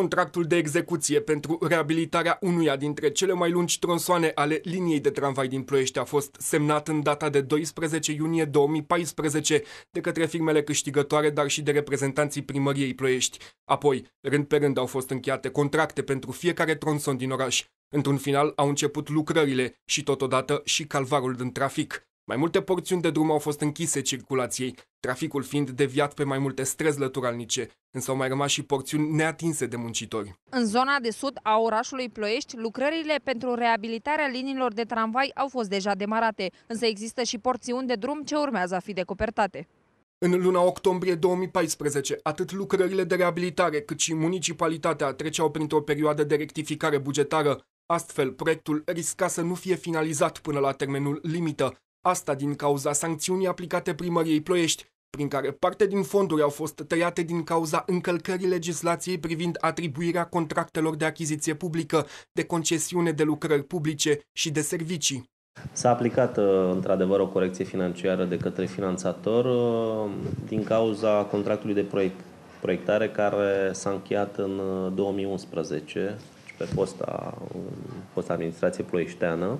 contractul de execuție pentru reabilitarea unuia dintre cele mai lungi tronsoane ale liniei de tramvai din Ploiești a fost semnat în data de 12 iunie 2014 de către firmele câștigătoare, dar și de reprezentanții primăriei Ploiești. Apoi, rând pe rând au fost încheiate contracte pentru fiecare tronson din oraș. Într-un final au început lucrările și totodată și calvarul din trafic. Mai multe porțiuni de drum au fost închise circulației, traficul fiind deviat pe mai multe străzi lăturalnice, însă au mai rămas și porțiuni neatinse de muncitori. În zona de sud a orașului Ploiești, lucrările pentru reabilitarea liniilor de tramvai au fost deja demarate, însă există și porțiuni de drum ce urmează a fi decopertate. În luna octombrie 2014, atât lucrările de reabilitare cât și municipalitatea treceau printr-o perioadă de rectificare bugetară, Astfel, proiectul risca să nu fie finalizat până la termenul limită, Asta din cauza sancțiunii aplicate primăriei Ploiești, prin care parte din fonduri au fost tăiate din cauza încălcării legislației privind atribuirea contractelor de achiziție publică, de concesiune de lucrări publice și de servicii. S-a aplicat uh, într-adevăr o corecție financiară de către finanțator uh, din cauza contractului de proiect, proiectare care s-a încheiat în 2011 uh, pe posta, posta administrației ploieșteană.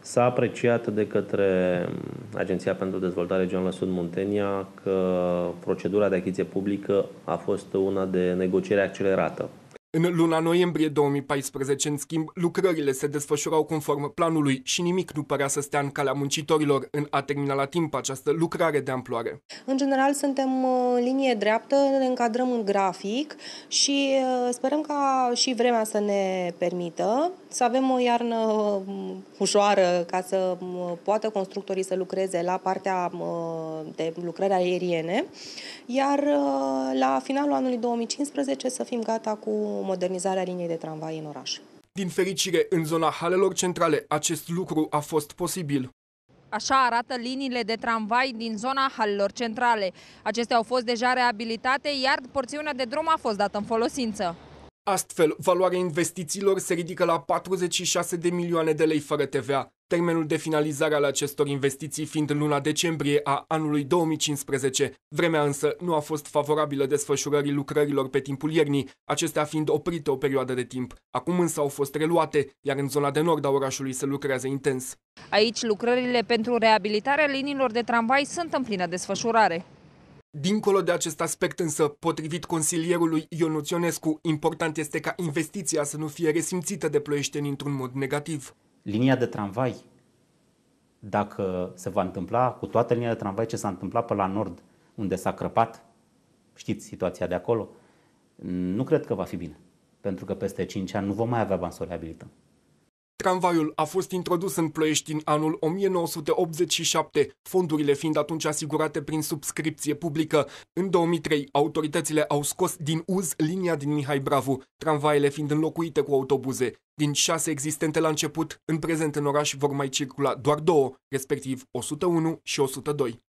S-a apreciat de către mm, Agenția pentru Dezvoltare Regională Sud Muntenia că procedura de achiziție publică a fost una de negociere accelerată în luna noiembrie 2014, în schimb, lucrările se desfășurau conform planului și nimic nu părea să stea în calea muncitorilor în a termina la timp această lucrare de amploare. În general, suntem uh, în linie dreaptă, ne încadrăm în grafic și uh, sperăm ca și vremea să ne permită să avem o iarnă uh, ușoară ca să poată constructorii să lucreze la partea de lucrări aeriene iar uh, la finalul anului 2015 să fim gata cu modernizarea liniei de tramvai în oraș. Din fericire, în zona halelor centrale, acest lucru a fost posibil. Așa arată liniile de tramvai din zona halelor centrale. Acestea au fost deja reabilitate, iar porțiunea de drum a fost dată în folosință. Astfel, valoarea investițiilor se ridică la 46 de milioane de lei fără TVA, termenul de finalizare al acestor investiții fiind luna decembrie a anului 2015. Vremea însă nu a fost favorabilă desfășurării lucrărilor pe timpul iernii, acestea fiind oprite o perioadă de timp. Acum însă au fost reluate, iar în zona de nord a orașului se lucrează intens. Aici lucrările pentru reabilitarea liniilor de tramvai sunt în plină desfășurare. Dincolo de acest aspect însă, potrivit consilierului Ionuț Ionescu, important este ca investiția să nu fie resimțită de ploieșteni într-un mod negativ. Linia de tramvai, dacă se va întâmpla cu toată linia de tramvai ce s-a întâmplat pe la nord, unde s-a crăpat, știți situația de acolo, nu cred că va fi bine. Pentru că peste 5 ani nu vom mai avea bani să o reabilităm. Tramvaiul a fost introdus în Ploiești în anul 1987, fondurile fiind atunci asigurate prin subscripție publică. În 2003, autoritățile au scos din uz linia din Mihai Bravu, tramvaiele fiind înlocuite cu autobuze. Din șase existente la început, în prezent în oraș vor mai circula doar două, respectiv 101 și 102.